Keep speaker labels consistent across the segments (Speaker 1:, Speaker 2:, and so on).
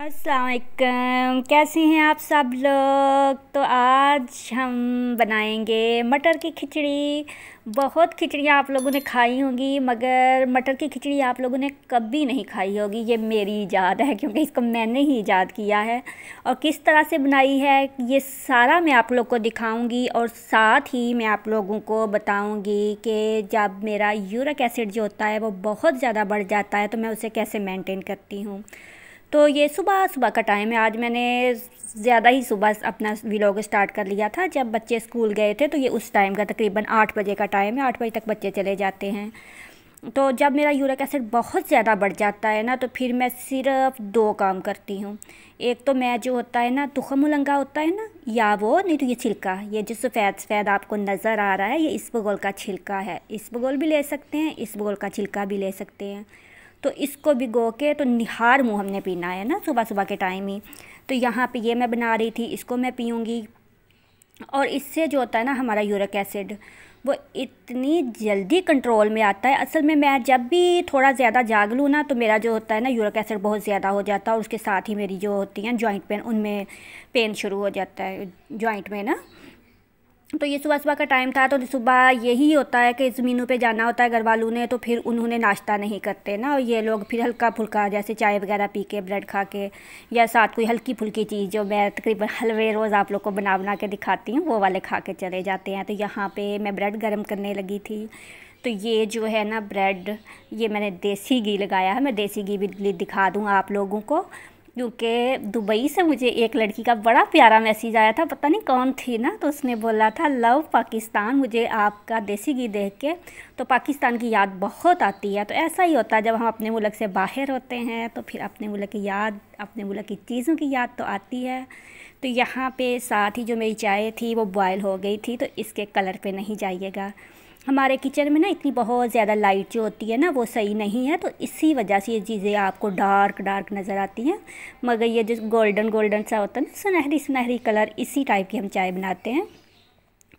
Speaker 1: असलकम कैसे हैं आप सब लोग तो आज हम बनाएंगे मटर की खिचड़ी बहुत खिचड़ियाँ आप लोगों ने खाई होंगी मगर मटर की खिचड़ी आप लोगों ने कभी नहीं खाई होगी ये मेरी ईजाद है क्योंकि इसको मैंने ही ईजाद किया है और किस तरह से बनाई है ये सारा मैं आप लोग को दिखाऊंगी और साथ ही मैं आप लोगों को बताऊंगी कि जब मेरा यूरिक एसिड जो होता है वो बहुत ज़्यादा बढ़ जाता है तो मैं उसे कैसे मैंटेन करती हूँ तो ये सुबह सुबह का टाइम है आज मैंने ज़्यादा ही सुबह अपना व्लॉग स्टार्ट कर लिया था जब बच्चे स्कूल गए थे तो ये उस टाइम का तकरीबन आठ बजे का टाइम है आठ बजे तक बच्चे चले जाते हैं तो जब मेरा यूरिक एसिड बहुत ज़्यादा बढ़ जाता है ना तो फिर मैं सिर्फ दो काम करती हूँ एक तो मैं जो होता है ना तुखम उलंगा होता है ना या वो नहीं तो ये छिलका ये जो सफ़ेद सफ़ेद आपको नज़र आ रहा है ये इसबगोल का छिलका है इसबगोल भी ले सकते हैं बगोल का छिलका भी ले सकते हैं तो इसको भिगो के तो निहार मुँह हमने पीना है ना सुबह सुबह के टाइम ही तो यहाँ पे ये मैं बना रही थी इसको मैं पीऊँगी और इससे जो होता है ना हमारा यूरिक एसिड वो इतनी जल्दी कंट्रोल में आता है असल में मैं जब भी थोड़ा ज़्यादा जाग लूँ ना तो मेरा जो होता है ना यूरिक एसिड बहुत ज़्यादा हो जाता है और उसके साथ ही मेरी जो होती है जॉइंट पेन उनमें पेन शुरू हो जाता है जॉइंट में ना तो ये सुबह सुबह का टाइम था तो सुबह यही होता है कि ज़मीनों पे जाना होता है घर वालों ने तो फिर उन्होंने नाश्ता नहीं करते ना और ये लोग फिर हल्का फुल्का जैसे चाय वगैरह पी के ब्रेड खा के या साथ कोई हल्की फुल्की चीज़ जो मैं तकरीबन हलवे रोज़ आप लोग को बना बना के दिखाती हूँ वो वाले खा के चले जाते हैं तो यहाँ पर मैं ब्रेड गर्म करने लगी थी तो ये जो है ना ब्रेड ये मैंने देसी घी लगाया है मैं देसी घी भी दिखा दूँ आप लोगों को क्योंकि दुबई से मुझे एक लड़की का बड़ा प्यारा मैसेज आया था पता नहीं कौन थी ना तो उसने बोला था लव पाकिस्तान मुझे आपका देसी घी देख के तो पाकिस्तान की याद बहुत आती है तो ऐसा ही होता है जब हम अपने मुल्क से बाहर होते हैं तो फिर अपने मुल्क की याद अपने मुल्क की चीज़ों की याद तो आती है तो यहाँ पे साथ ही जो मेरी चाय थी वो बॉयल हो गई थी तो इसके कलर पे नहीं जाइएगा हमारे किचन में ना इतनी बहुत ज़्यादा लाइट जो होती है ना वो सही नहीं है तो इसी वजह से ये चीज़ें आपको डार्क डार्क नज़र आती हैं मगर ये जो गोल्डन गोल्डन सा होता है ना सुनहरी सुनहरी कलर इसी टाइप की हम चाय बनाते हैं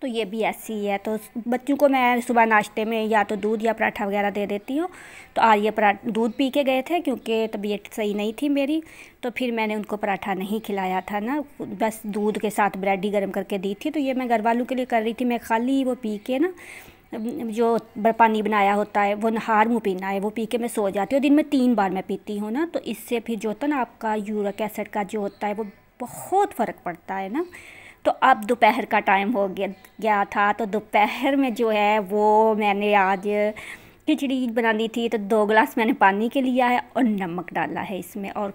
Speaker 1: तो ये भी ऐसी ही है तो बच्चों को मैं सुबह नाश्ते में या तो दूध या पराठा वगैरह दे देती हूँ तो आज ये पराठा दूध पी के गए थे क्योंकि तबीयत सही नहीं थी मेरी तो फिर मैंने उनको पराठा नहीं खिलाया था ना बस दूध के साथ ब्रेड ही गर्म करके दी थी तो ये मैं घर वालों के लिए कर रही थी मैं खाली वो पी के ना जो पानी बनाया होता है वो नहार मुँह पीना है वो पी के मैं सो जाती हूँ दिन में तीन बार मैं पीती हूँ ना तो इससे फिर जो होता है ना आपका यूरिक एसिड का जो होता है वो बहुत फ़र्क पड़ता है ना तो अब दोपहर का टाइम हो गया गया था तो दोपहर में जो है वो मैंने आज खिचड़ी बनानी थी तो दो गिलास मैंने पानी के लिया है और नमक डाला है इसमें और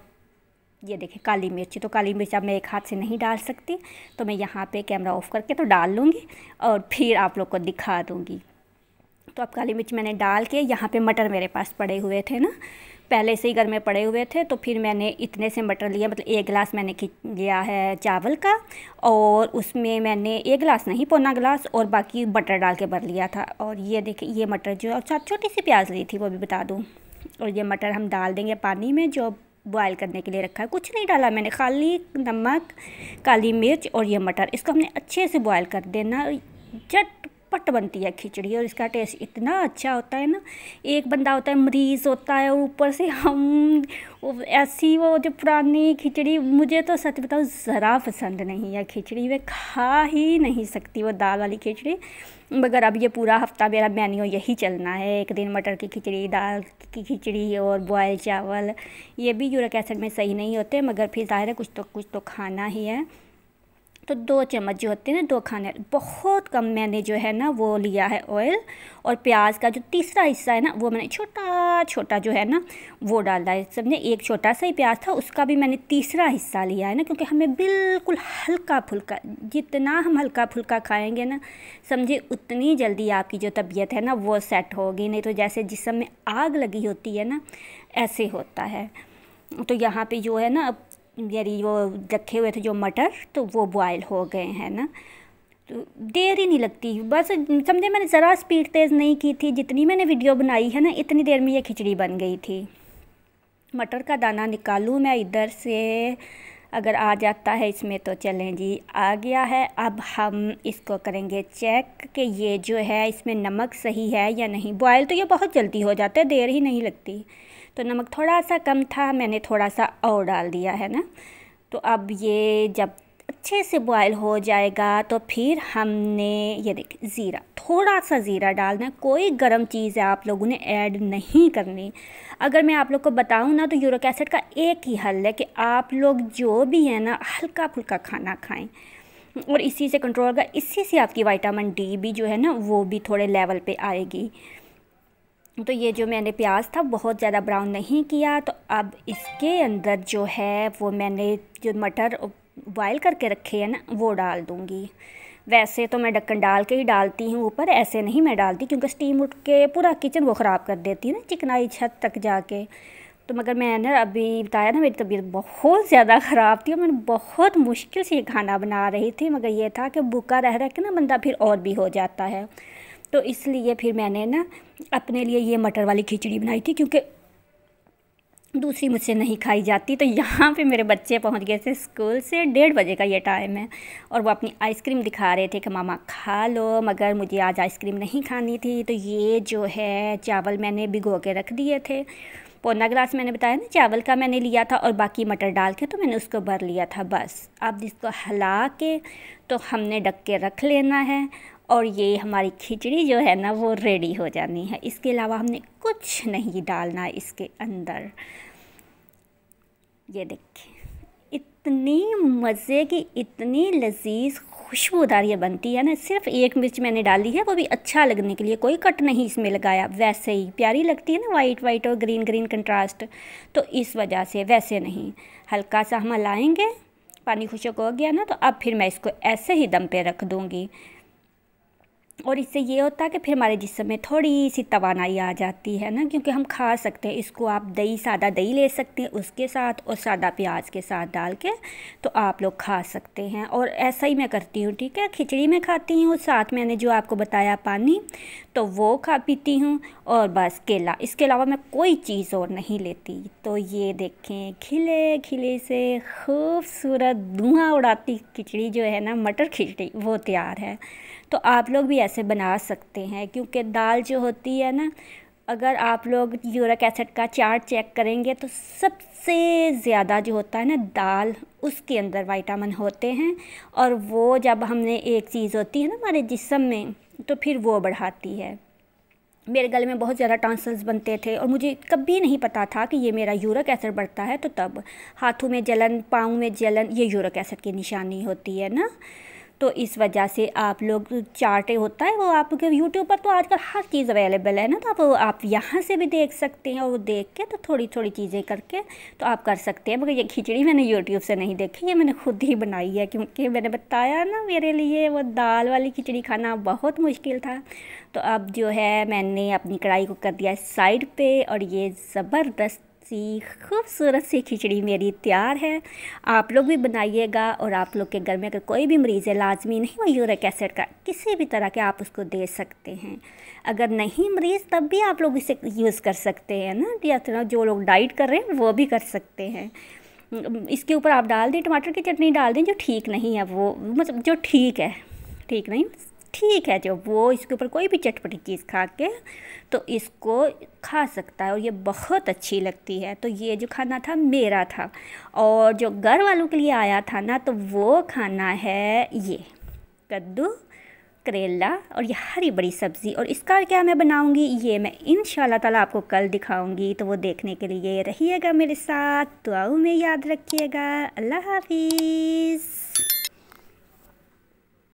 Speaker 1: ये देखें काली मिर्च तो काली मिर्च अब मैं एक हाथ से नहीं डाल सकती तो मैं यहाँ पे कैमरा ऑफ़ करके तो डाल लूँगी और फिर आप लोग को दिखा दूँगी तो अब काली मिर्च मैंने डाल के यहाँ पे मटर मेरे पास पड़े हुए थे ना पहले से ही घर में पड़े हुए थे तो फिर मैंने इतने से मटर लिया मतलब एक गिलास मैंने लिया है चावल का और उसमें मैंने एक गिलास नहीं पौना गिलास और बाकी मटर डाल के भर लिया था और ये देखिए ये मटर जो और छोटी सी प्याज ली थी वो भी बता दूँ और ये मटर हम डाल देंगे पानी में जो बॉयल करने के लिए रखा है कुछ नहीं डाला मैंने खाली नमक काली मिर्च और ये मटर इसको हमने अच्छे से बॉयल कर देना जट पट बनती है खिचड़ी और इसका टेस्ट इतना अच्छा होता है ना एक बंदा होता है मरीज़ होता है और ऊपर से हम ऐसी वो जो पुरानी खिचड़ी मुझे तो सच बताओ ज़रा पसंद नहीं है खिचड़ी मैं खा ही नहीं सकती वो दाल वाली खिचड़ी मगर अब ये पूरा हफ्ता मेरा मेन्यू यही चलना है एक दिन मटर की खिचड़ी दाल की खिचड़ी और बॉयल चावल ये भी यूरिक एसिड में सही नहीं होते मगर फिर ज़ाहिर है कुछ तो कुछ तो खाना ही है तो दो चम्मच जो होते हैं ना दो खाने बहुत कम मैंने जो है ना वो लिया है ऑयल और प्याज का जो तीसरा हिस्सा है ना वो मैंने छोटा छोटा जो है ना वो डाला है सबने एक छोटा सा ही प्याज था उसका भी मैंने तीसरा हिस्सा लिया है ना क्योंकि हमें बिल्कुल हल्का फुल्का जितना हम हल्का फुल्का खाएँगे ना समझे उतनी जल्दी आपकी जो तबीयत है ना वो सेट होगी नहीं तो जैसे जिसम में आग लगी होती है ना ऐसे होता है तो यहाँ पे जो है ना अब यानी वो रखे हुए थे जो मटर तो वो बॉयल हो गए हैं ना तो देर ही नहीं लगती बस समझे मैंने ज़रा स्पीड तेज़ नहीं की थी जितनी मैंने वीडियो बनाई है ना इतनी देर में ये खिचड़ी बन गई थी मटर का दाना निकालूँ मैं इधर से अगर आ जाता है इसमें तो चलें जी आ गया है अब हम इसको करेंगे चेक कि ये जो है इसमें नमक सही है या नहीं बॉयल तो ये बहुत जल्दी हो जाता है देर ही नहीं लगती तो नमक थोड़ा सा कम था मैंने थोड़ा सा और डाल दिया है ना तो अब ये जब अच्छे से बॉयल हो जाएगा तो फिर हमने ये देख ज़ीरा थोड़ा सा ज़ीरा डालना कोई गर्म चीज़ है आप लोगों ने ऐड नहीं करनी अगर मैं आप लोग को बताऊँ ना तो यूरिक एसिड का एक ही हल है कि आप लोग जो भी है ना हल्का फुल्का खाना खाएं और इसी से कंट्रोल होगा इसी से आपकी विटामिन डी भी जो है ना वो भी थोड़े लेवल पे आएगी तो ये जो मैंने प्याज था बहुत ज़्यादा ब्राउन नहीं किया तो अब इसके अंदर जो है वो मैंने जो मटर बॉयल करके रखे है ना वो डाल दूँगी वैसे तो मैं ढक्कन डाल के ही डालती हूँ ऊपर ऐसे नहीं मैं डालती क्योंकि स्टीम उठ के पूरा किचन वो ख़राब कर देती है ना चिकनाई छत तक जाके तो मगर मैंने अभी बताया ना मेरी तबीयत बहुत ज़्यादा ख़राब थी और मैंने बहुत मुश्किल से ये खाना बना रही थी मगर ये था कि भूखा रह रह के ना बंदा फिर और भी हो जाता है तो इसलिए फिर मैंने ना अपने लिए ये मटर वाली खिचड़ी बनाई थी क्योंकि दूसरी मुझसे नहीं खाई जाती तो यहाँ पे मेरे बच्चे पहुँच गए थे स्कूल से डेढ़ बजे का ये टाइम है और वो अपनी आइसक्रीम दिखा रहे थे कि मामा खा लो मगर मुझे आज आइसक्रीम नहीं खानी थी तो ये जो है चावल मैंने भिगो के रख दिए थे पौना ग्लास मैंने बताया ना चावल का मैंने लिया था और बाकी मटर डाल के तो मैंने उसको भर लिया था बस अब इसको हिला के तो हमने डक के रख लेना है और ये हमारी खिचड़ी जो है ना वो रेडी हो जानी है इसके अलावा हमने कुछ नहीं डालना इसके अंदर ये देखिए इतनी मज़े की इतनी लजीज खुशबूदार ये बनती है ना सिर्फ एक मिर्च मैंने डाली है वो भी अच्छा लगने के लिए कोई कट नहीं इसमें लगाया वैसे ही प्यारी लगती है ना वाइट वाइट और ग्रीन ग्रीन कंट्रास्ट तो इस वजह से वैसे नहीं हल्का सा हम हलाएँगे पानी खुशक हो गया ना तो अब फिर मैं इसको ऐसे ही दम पे रख दूँगी और इससे ये होता है कि फिर हमारे जिसम में थोड़ी सी तोानाई आ जाती है ना क्योंकि हम खा सकते हैं इसको आप दही सादा दही ले सकते हैं उसके साथ और सादा प्याज के साथ डाल के तो आप लोग खा सकते हैं और ऐसा ही मैं करती हूँ ठीक है खिचड़ी में खाती हूँ साथ मैंने जो आपको बताया पानी तो वो खा पीती हूँ और बस केला इसके अलावा मैं कोई चीज़ और नहीं लेती तो ये देखें खिले खिले से खूबसूरत धुआँ उड़ाती खिचड़ी जो है ना मटर खिचड़ी वो तैयार है तो आप लोग भी ऐसे बना सकते हैं क्योंकि दाल जो होती है ना अगर आप लोग यूरिक एसिड का चार्ट चेक करेंगे तो सबसे ज़्यादा जो होता है ना दाल उसके अंदर विटामिन होते हैं और वो जब हमने एक चीज़ होती है ना हमारे जिसम में तो फिर वो बढ़ाती है मेरे गले में बहुत ज़्यादा टॉन्सल्स बनते थे और मुझे कभी नहीं पता था कि ये मेरा यूरिक एसिड बढ़ता है तो तब हाथों में जलन पाँव में जलन ये यूरिक एसिड की निशानी होती है ना तो इस वजह से आप लोग चार्ट होता है वो आपके यूट्यूब पर तो आजकल हर चीज़ अवेलेबल है ना तो आप आप यहाँ से भी देख सकते हैं और वो देख के तो थोड़ी थोड़ी चीज़ें करके तो आप कर सकते हैं मगर ये खिचड़ी मैंने यूट्यूब से नहीं देखी ये मैंने खुद ही बनाई है क्योंकि मैंने बताया ना मेरे लिए वो दाल वाली खिचड़ी खाना बहुत मुश्किल था तो अब जो है मैंने अपनी कढ़ाई को कर दिया साइड पर और ये ज़बरदस्त सी खूबसूरत सी खिचड़ी मेरी तैयार है आप लोग भी बनाइएगा और आप लोग के घर में अगर कोई भी मरीज़ है लाजमी नहीं वो यूरिक एसिड का किसी भी तरह के आप उसको दे सकते हैं अगर नहीं मरीज़ तब भी आप लोग इसे यूज़ कर सकते हैं ना या थोड़ा तो जो लोग डाइट कर रहे हैं वो भी कर सकते हैं इसके ऊपर आप डाल दें टमाटर की चटनी डाल दें जो ठीक नहीं है वो मतलब जो ठीक है ठीक नहीं ठीक है जब वो इसके ऊपर कोई भी चटपटी चीज़ खा के तो इसको खा सकता है और ये बहुत अच्छी लगती है तो ये जो खाना था मेरा था और जो घर वालों के लिए आया था ना तो वो खाना है ये कद्दू करेला और ये हरी बड़ी सब्ज़ी और इसका क्या मैं बनाऊंगी ये मैं इन ताला आपको कल दिखाऊंगी तो वो देखने के लिए रहिएगा मेरे साथ आओ में याद रखिएगा अल्लाह हाफिज़